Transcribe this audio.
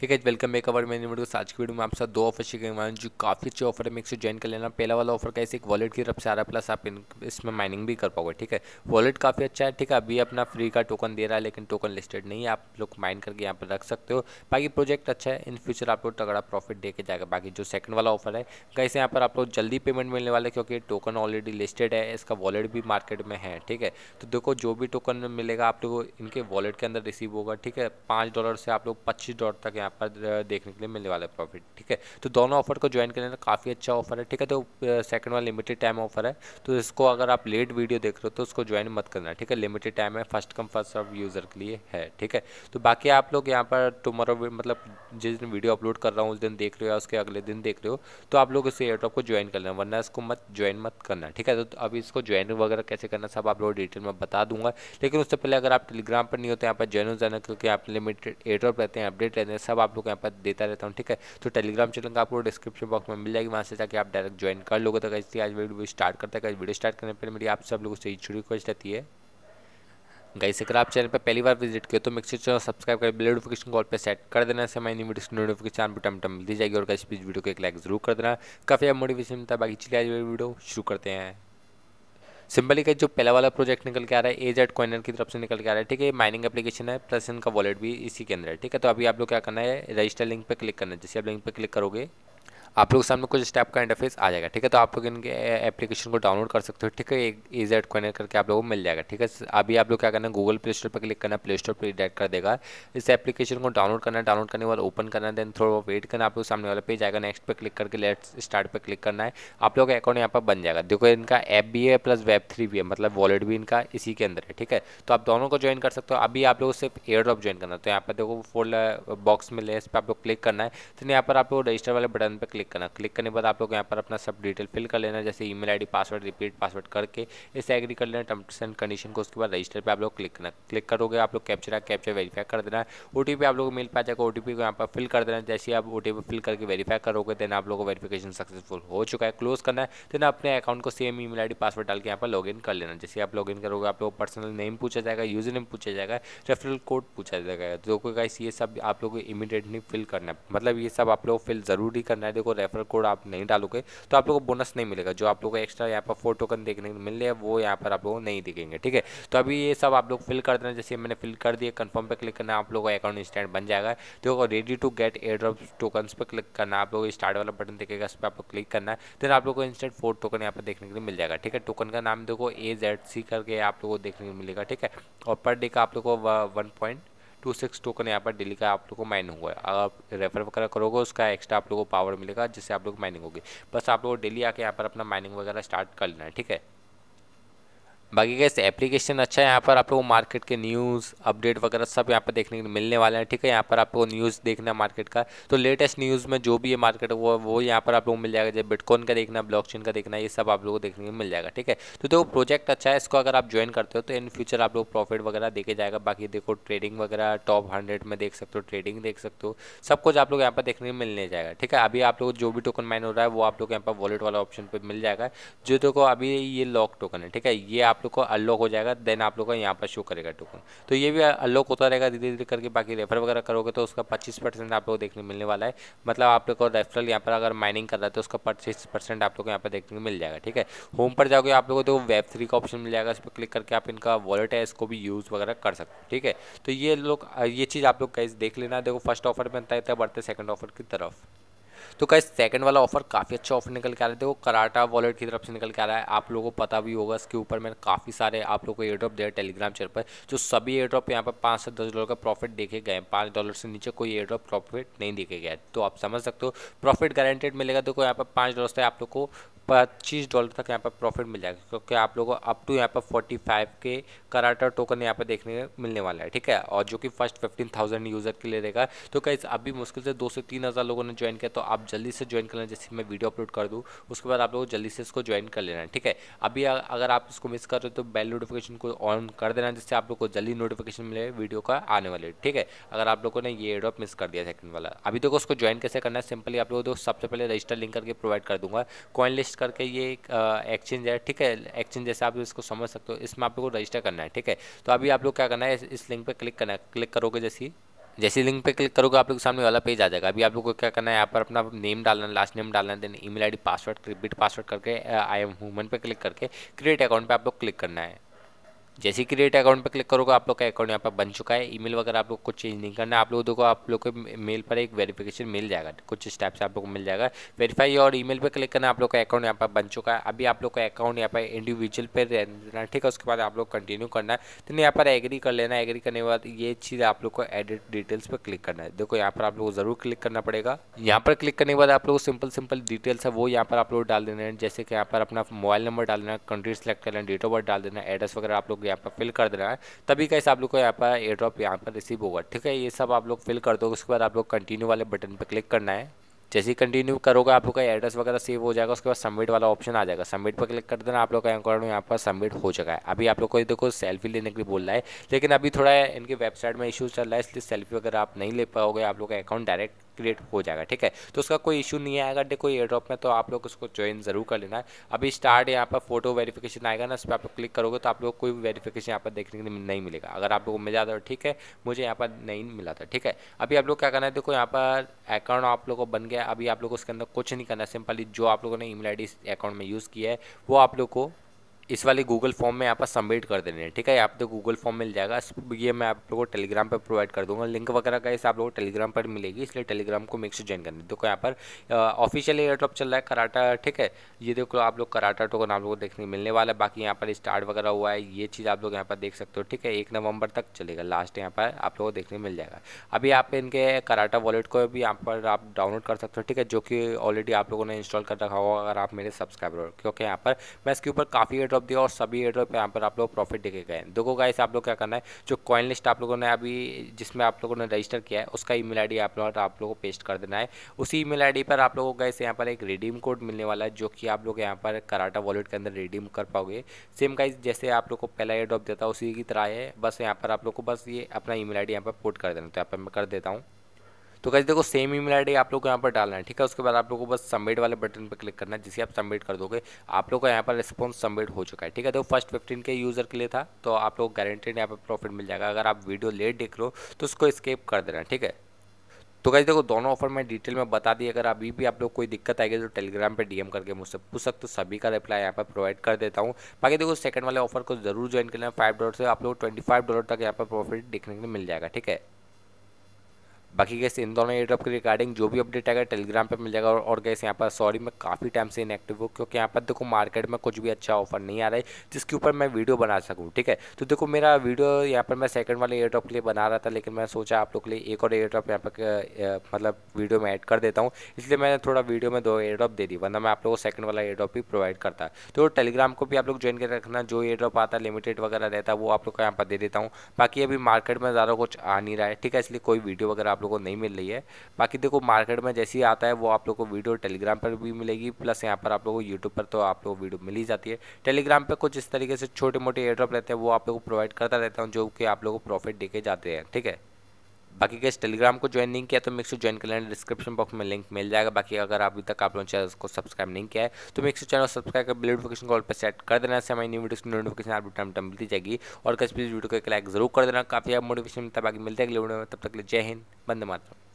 ठीक है welcome back our मैंने वीडियो आज की वीडियो में आप साथ दो ऑफर शेयर करवाना जो काफ़ी अच्छे ऑफर है मैं इसे ज्वाइन कर लेना पहला वाला ऑफर का एक वॉलेट की तरफ से आ रहा है प्लस आप इसमें माइनिंग भी कर पाओगे ठीक है वॉलेट काफ़ी अच्छा है ठीक है अभी अपना फ्री का टोकन दे रहा है लेकिन टोकन लिस्टेड नहीं है आप लोग माइन करके यहाँ पर रख सकते हो बाकी प्रोजेक्ट अच्छा है इन फ्यूचर आप लोग तगड़ा प्रॉफिट दे के जाएगा बाकी जो सेकंड वाला ऑफर है कैसे यहाँ पर आप लोग जल्दी पेमेंट मिलने वाला है क्योंकि टोकन ऑलरेडी लिस्टेड है इसका वॉलेट भी मार्केट में है ठीक है तो देखो जो भी टोकन मिलेगा आप लोग इनके वॉलेट के अंदर रिसीव होगा ठीक है पाँच डॉलर से आप लोग पच्चीस डॉलर तक यहाँ यहाँ पर देखने के लिए मिलने वाला है प्रॉफिट ठीक है तो दोनों ऑफर को ज्वाइन कर लेना काफ़ी अच्छा ऑफर है ठीक है तो सेकंड वाला लिमिटेड टाइम ऑफर है तो इसको अगर आप लेट वीडियो देख रहे हो तो उसको ज्वाइन मत करना ठीक है लिमिटेड टाइम है first come first serve user के लिए है ठीक है तो बाकी आप लोग यहाँ पर टुमारो मतलब जिस दिन वीडियो अपलोड कर रहा हूँ उस दिन देख रहे हो या उसके अगले दिन देख रहे हो तो आप लोग इस एयरटॉप को ज्वाइन कर लेना वरना इसको मत ज्वाइन मत करना ठीक है तो, तो अभी इसको ज्वाइन वगैरह कैसे करना सब आप लोग डिटेल में बता दूंगा लेकिन उससे पहले अगर आप टेलीग्राम पर नहीं होते तो यहाँ पर ज्वाइन हो जाना क्योंकि आप लिमिटेड एयरटॉप रहते हैं अपडेट रहते हैं सब आप लोग यहाँ पर देता रहता हूँ ठीक है तो टेलीग्राम चैनल का आपको डिस्क्रिप्शन बॉक्स में मिल जाएगी वहाँ से जाकर आप डायरेक्ट ज्वाइन कर लोगों तक तो इसलिए आज वीडियो स्टार्ट करता है वीडियो स्टार्ट करने पर मेरी आप सब लोगों से छोटी रिक्वेस्ट रहती है गाइस अगर आप चैनल पर पहली बार विजिट किए तो मिक्सर चैनल सब्सक्राइब करें बेल नोटिफिकेशन कॉल पर सेट कर देना से मैं वीडियो की नोटिफिकेशन आपको टम टम मिल जाएगी और कैसे इस वीडियो को एक लाइक जरूर कर देना काफ़ी मोटिवेशन मिलता है बाकी चलिए आज वीडियो शुरू करते हैं सिंपली का जो पहला वाला प्रोजेक्ट निकल के आ रहा है ए एट कॉइनर की तरफ से निकल के आ रहा है ठीक है माइनिंग एप्लीकेशन है प्लस इनका वॉलेट भी इसी के अंदर है ठीक है तो अभी आप लोग क्या करना है रजिस्टर लिंक पर क्लिक करना है जैसे आप लिंक पर क्लिक करोगे आप लोग सामने कुछ स्टेप का इंटरफेस आ जाएगा ठीक है तो आप लोग इनके एप्लीकेशन को डाउनलोड कर सकते हो ठीक है एक ई जेड करके आप लोगों को मिल जाएगा ठीक है अभी आप लोग क्या करना है गूगल प्ले स्टोर पर क्लिक करना प्ले स्टोर पर डायरेक्ट कर देगा इस एप्लीकेशन को डाउनलोड करना डाउनलोड करने के बाद ओपन करना है देन थोड़ा वेट करना आप लोग सामने वाला पेज आएगा नेक्स्ट पर क्लिक करके लेट स्टार्ट पर क्लिक करना है आप लोग का अकाउंट यहाँ पर बन जाएगा देखो इनका ऐप भी है प्लस वेब थ्री भी है मतलब वॉलेट भी इनका इसी के अंदर है ठीक है तो आप दोनों को ज्वाइन कर सकते हो अभी आप लोग सिर्फ एयर ड्रॉप ज्वाइन करना तो यहाँ पर देखो फोल्ड बॉक्स uh, मिले इस पर आप लोग क्लिक करना है तो यहाँ पर आप लोग रजिस्टर वाले बटन पर क्लिक क्लिक करना क्लिक करने के बाद आप लोग यहाँ पर अपना सब डिटेल फिल कर लेना जैसे email ID password repeat password करके इसे एग्री कर लेना टर्म्स एंड कंडीशन को उसके बाद रजिस्टर पर आप लोग क्लिक करना क्लिक करोगे आप लोग कैप्चर है कैप्चर वेरीफाई कर देना ओ टी आप लोग को मिल पे जाएगा ओ को यहाँ पर फिल कर देना जैसे आप ओ फिल करके वेरीफाई करोगे देन आप लोगों को वेरीफिकेशन सक्सेसफुल हो चुका है क्लोज करना है देन अपने अकाउंट को सेम ईमेल आईडी पासवर्ड डाल के यहाँ पर लॉगिन कर लेना जैसे आप लॉगिन करोगे आप लोग पर्सनल नेम पूछा जाएगा यूजर नेम पूछा जाएगा रेफरल कोड पूछा जाएगा तो गाइस ये सब आप लोग को इमीडिएटली फिल करना है मतलब ये सब आप लोग फिल जरूरी करना है देखो को रेफर कोड आप नहीं डालोगे तो आप लोग को बोनस नहीं मिलेगा जो आप लोग को एक्स्ट्रा यहाँ पर फोर टोकन देखने को मिल रहे है वो यहाँ पर आप लोग नहीं दिखेंगे ठीक है तो अभी ये सब आप लोग फिल कर देना जैसे मैंने फिल कर दिया कन्फर्म पर क्लिक करना आप लोग का अकाउंट इंस्टेंट बन जाएगा तो ready to get airdrop token पर क्लिक करना आप लोग स्टार्ट वाला बटन देखेगा उस पर आपको क्लिक करना है देन आप लोग को इंस्टेंट फोर टोकन यहाँ पर देखने के लिए मिल जाएगा ठीक है टोकन का नाम देखो ए जेड सी करके आप लोग को देखने को मिलेगा ठीक है और पर डे का आप लोग को one point two six token यहाँ पर डेली का आप लोग को माइनिंग होगा अगर आप रेफर वगैरह करोगे उसका एक्स्ट्रा आप लोग को पावर मिलेगा जिससे आप लोग माइनिंग होगी बस आप लोग डेली आके यहाँ पर अपना माइनिंग वगैरह स्टार्ट कर लेना है ठीक है बाकी कैसे एप्लीकेशन अच्छा है यहाँ पर आप लोग मार्केट के न्यूज़ अपडेट वगैरह सब यहाँ पर देखने के मिलने वाले हैं ठीक है यहाँ पर आप लोग न्यूज़ देखना मार्केट का तो लेटेस्ट न्यूज़ में जो भी है मार्केट वो वो यहाँ पर आप लोग मिल जाएगा जैसे बिटकॉइन का देखना ब्लॉकचेन का देखना ये सब आप लोग को देखने को मिल जाएगा ठीक है तो देखो प्रोजेक्ट अच्छा है इसको अगर आप ज्वाइन करते हो तो इन फ्यूचर आप लोग प्रॉफिट वगैरह देखे जाएगा बाकी देखो ट्रेडिंग वगैरह टॉप हंड्रेड में देख सकते हो ट्रेडिंग देख सकते हो सब कुछ आप लोग यहाँ पर देखने को मिलने जाएगा ठीक है अभी आप लोग जो भी टोकन माइन हो रहा है वो आप लोग यहाँ पर वॉलेट वाला ऑप्शन पर मिल जाएगा जो देखो अभी ये लॉक टोकन है ठीक है ये आप आप लोग को अनलॉक हो जाएगा देन आप लोग का यहाँ पर शो करेगा टोकन तो ये भी अनलॉक होता रहेगा धीरे धीरे करके बाकी रेफर वगैरह करोगे तो उसका पच्चीस परसेंट आप लोग देखने मिलने वाला है मतलब आप लोग को रेफरल यहाँ पर अगर माइनिंग कर रहा है तो उसका पच्चीस परसेंट आप लोग को यहाँ पर देखने को मिल जाएगा ठीक है होम पर जाओगे आप लोग को तो वेब थ्री का ऑप्शन मिल जाएगा इस पर क्लिक करके आप इनका वॉलेट है इसको भी यूज़ वगैरह कर सकते हो ठीक है तो ये लोग ये चीज़ आप लोग कैसे देख लेना देखो फर्स्ट ऑफर में तब बढ़ते सेकंड ऑफर की तरफ तो गाइस सेकंड वाला ऑफर काफ़ी अच्छा ऑफर निकल के आ रहा है वो कराटा वॉलेट की तरफ से निकल के आ रहा है आप लोगों को पता भी होगा इसके ऊपर मैंने काफ़ी सारे आप लोगों को एयर ड्रॉप दिया टेलीग्राम चैनल पर जो सभी एयर ड्रॉप यहाँ पर पाँच से दस डॉलर का प्रॉफिट देखे गए पाँच डॉलर से नीचे कोई एयर ड्रॉप प्रॉफिट नहीं देखे गए तो आप समझ सकते हो प्रॉफिट गारंटेड मिलेगा देखो यहाँ पर पाँच डॉलर से आप लोग को पच्चीस डॉलर तक यहाँ पर प्रॉफिट मिल जाएगा क्योंकि आप लोगों को अप टू यहाँ पर फोर्टी फाइव के कराटा टोकन यहाँ पर देखने मिलने वाला है ठीक है और जो कि फर्स्ट फिफ्टीन थाउजेंड यूज़र के लिए रहेगा तो कैसे अभी मुश्किल से दो से तीन हज़ार लोगों ने ज्वाइन किया तो आप जल्दी से ज्वाइन कर लेना जैसे मैं वीडियो अपलोड कर दूँ उसके बाद आप लोग जल्दी से इसको ज्वाइन कर लेना है ठीक है अभी अगर आप इसको मिस कर रहे हो तो बेल नोटिफिकेशन को ऑन कर देना जिससे आप लोग को जल्दी नोटिफिकेशन मिले वीडियो का आने वाले ठीक है अगर आप लोगों ने ये एडॉप मिस कर दिया सेकंड वाला अभी तक उसको ज्वाइन कैसे करना है सिंपली आप लोग सबसे पहले रजिस्टर लिंक करके प्रोवाइड कर दूंगा कॉइन लिस्ट लिस्ट करके ये एक एक्सचेंज है ठीक है एक्सचेंज जैसे आप इसको समझ सकते हो इसमें आप लोग को रजिस्टर करना है ठीक है तो अभी आप लोग क्या करना है इस, इस लिंक पर क्लिक करना है क्लिक करोगे जैसी जैसे लिंक पे क्लिक करोगे आप लोग सामने वाला पेज आ जाएगा अभी आप लोग को क्या करना है यहाँ पर अपना नेम डालना है लास्ट नेम डालना है देन ईमेल आईडी पासवर्ड बिट पासवर्ड करके आई एम ह्यूमन पे क्लिक करके क्रिएट अकाउंट पे आप लोग क्लिक करना है जैसे क्रिएट अकाउंट पर क्लिक करोगे आप लोग का अकाउंट यहाँ पर बन चुका है ईमेल वगैरह आप लोग को चेंज नहीं करना आप लोगों को आप लोग के मेल पर एक वेरिफिकेशन मिल जाएगा कुछ स्टेप से आप लोग को मिल जाएगा वेरीफाई और ईमेल पर क्लिक करना आप लोग का अकाउंट यहाँ पर बन चुका है अभी आप लोग का अकाउंट यहाँ पर इंडिविजुअल पर रहना ठीक है उसके बाद आप लोग कंटिन्यू करना है तो यहाँ पर एग्री कर लेना एग्री करने के बाद ये चीज़ आप लोग को एडिट डिटेल्स पर क्लिक करना है देखो यहाँ पर आप लोग ज़रूर क्लिक करना पड़ेगा यहाँ पर क्लिक करने के बाद आप लोग सिंपल सिंपल डिटेल्स है वो यहाँ पर आप लोग डाल देना है जैसे कि यहाँ पर अपना मोबाइल नंबर डाल देना कंट्री सेलेक्ट करना डेट ऑफ बर्थ डाल देना एड्रेस वगैरह आप लोग पर फिल कर देना है तभी कैसे आप लोग को यहाँ पर एयर ड्रॉप यहाँ पर रिसीव होगा ठीक है ये सब आप लोग फिल कर दो उसके बाद आप लोग कंटिन्यू वाले बटन पर क्लिक करना है जैसे ही कंटिन्यू करोगे आप लोग का एड्रेस वगैरह सेव हो जाएगा उसके बाद सबमिट वाला ऑप्शन आ जाएगा सबमिट पर क्लिक कर देना आप लोग का अकाउंट यहाँ पर सबमिट हो चुका है अभी आप लोग को देखो सेल्फी लेने के लिए बोल रहा है लेकिन अभी थोड़ा इनके वेबसाइट में इशू चल रहा है इसलिए सेल्फी वगैरह आप नहीं ले पाओगे आप लोग का अकाउंट डायरेक्ट क्रिएट हो जाएगा ठीक है तो उसका कोई इशू नहीं आएगा देखो एयर ड्रॉप में तो आप लोग उसको ज्वाइन जरूर कर लेना है अभी स्टार्ट यहाँ पर फोटो वेरिफिकेशन आएगा ना उस पर आप लोग क्लिक करोगे तो आप लोग कोई वेरिफिकेशन यहाँ पर देखने के लिए नहीं मिलेगा अगर आप लोग को मिल जाता है ठीक है मुझे यहाँ पर नहीं मिला था ठीक है अभी आप लोग क्या करना है देखो यहाँ पर अकाउंट आप लोग को बन गया अभी आप लोग उसके अंदर कुछ नहीं करना सिंपली जो आप लोगों ने ईमेल आई अकाउंट में यूज़ किया है वो आप लोग को इस वाले गूगल फॉर्म में यहाँ पर सबमिट कर देने ठीक है यहाँ तो गूगल फॉर्म मिल जाएगा ये मैं आप लोगों को टेलीग्राम पर प्रोवाइड कर दूंगा लिंक वगैरह का इस आप लोगों को टेलीग्राम पर मिलेगी इसलिए टेलीग्राम को मिक्स ज्वाइन करने देखो यहाँ पर ऑफिशियल एयरड्रॉप चल रहा है कराटा ठीक है ये देखो आप लोग कराटा टोकन आप लोग को देखने मिलने वाला है बाकी यहाँ पर स्टार्ट वगैरह हुआ है ये चीज़ आप लोग यहाँ पर देख सकते हो ठीक है एक नवंबर तक चलेगा लास्ट यहाँ पर आप लोगों को देखने मिल जाएगा अभी आप इनके कराटा वॉलेट को भी यहाँ पर आप डाउनलोड कर सकते हो ठीक है जो कि ऑलरेडी आप लोगों ने इंस्टॉल कर रखा होगा अगर आप मेरे सब्सक्राइबर हो क्योंकि यहाँ पर मैं इसके ऊपर काफ़ी एयर ऑफ दिया और सभी एयर ड्रॉप यहाँ पर आप लोग प्रॉफिट देखे गए देखो गाइस आप लोग क्या करना है जो कॉइन लिस्ट आप लोगों ने अभी जिसमें आप लोगों ने रजिस्टर किया है उसका ई मेल आई डी आप लोगों आप लोगों को पेस्ट कर देना है उसी ई मेल आई डी पर आप लोगों को गाइस यहाँ पर एक रिडीम कोड मिलने वाला है जो कि आप लोग यहाँ पर कराटा वॉलेट के अंदर रिडीम कर पाओगे सेम गाइस जैसे आप लोग को पहला एयर ड्रॉप देता है उसी की तरह है बस यहाँ पर आप लोग को बस ये अपना ई मेल आई डी यहाँ पर पुट कर देना तो यहाँ पर मैं कर देता हूँ तो कैसे देखो सेम ईमेल आईडी आप लोग को यहाँ पर डालना है ठीक है उसके बाद आप लोगों को बस सबमिट वाले बटन पर क्लिक करना है जिसे आप सबमिट कर दोगे आप लोग का यहाँ पर रिस्पॉन्स सबमिट हो चुका है ठीक है तो फर्स्ट फिफ्टीन के यूज़र के लिए था तो आप लोग गारंटेड यहाँ पर प्रॉफिट मिल जाएगा अगर आप वीडियो लेट देख रहे हो तो उसको स्केप कर देना ठीक है तो कैसे देखो दोनों ऑफर मैं डिटेल में बता दी अगर अभी भी आप लोग कोई दिक्कत आएगी तो टेलीग्राम पे डीएम करके मुझसे पूछ सकते हो सभी का रिप्लाई यहाँ पर प्रोवाइड कर देता हूँ बाकी देखो सेकंड वाले ऑफर को जरूर ज्वाइन कर लेना फाइव डॉलर से आप लोग ट्वेंटी फाइव डॉलर तक यहाँ पर प्रॉफिट देखने के लिए मिल जाएगा ठीक है बाकी गैस इन दोनों एयरड्रॉप के रिगार्डिंग जो भी अपडेट आएगा टेलीग्राम पे मिल जाएगा और, कैसे गैस यहाँ पर सॉरी मैं काफ़ी टाइम से इनएक्टिव हूँ क्योंकि यहाँ पर देखो मार्केट में कुछ भी अच्छा ऑफर नहीं आ रहा है जिसके ऊपर मैं वीडियो बना सकूँ ठीक है तो देखो मेरा वीडियो यहाँ पर मैं सेकंड वाले एयरड्रॉप के लिए बना रहा था लेकिन मैं सोचा आप लोग के लिए एक और एयरड्रॉप यहाँ पर मतलब वीडियो में ऐड कर देता हूँ इसलिए मैंने थोड़ा वीडियो में दो एयरड्रॉप दे दी वरना मैं आप लोगों को सेकंड वाला एयरड्रॉप भी प्रोवाइड करता तो टेलीग्राम को भी आप लोग ज्वाइन कर रखना जो एयरड्रॉप आता है लिमिटेड वगैरह रहता है वो आप लोग को यहाँ पर दे देता हूँ बाकी अभी मार्केट में ज़्यादा कुछ आ नहीं रहा है ठीक है इसलिए कोई वीडियो वगैरह आप लोग को नहीं मिल रही है बाकी देखो मार्केट में जैसी आता है वो आप लोग को वीडियो टेलीग्राम पर भी मिलेगी प्लस यहाँ पर आप लोग को यूट्यूब पर तो आप लोग को वीडियो मिल ही जाती है टेलीग्राम पर कुछ इस तरीके से छोटे मोटे एयर रहते हैं वो आप लोग को प्रोवाइड करता रहता हूँ जो कि आप लोग को प्रॉफिट दे के जाते हैं ठीक है बाकी गैस टेलीग्राम को ज्वाइन नहीं किया तो मेक ज्वाइन कर लेना डिस्क्रिप्शन बॉक्स में लिंक मिल जाएगा बाकी अगर अभी तक आप लोग चैनल को सब्सक्राइब नहीं किया है तो मेक चैनल सब्सक्राइब कर बिल नोटिफिकेशन कॉल पर सेट कर देना से हमारी न्यू की नोटिफिकेशन आपको टाइम टाइम मिलती जाएगी और गैस वीडियो को एक लाइक जरूर कर देना काफ़ी आप मोटिवेशन तब आगे बाकी मिलते हैं अगले वीडियो में तब तक जय हिंद बंद माता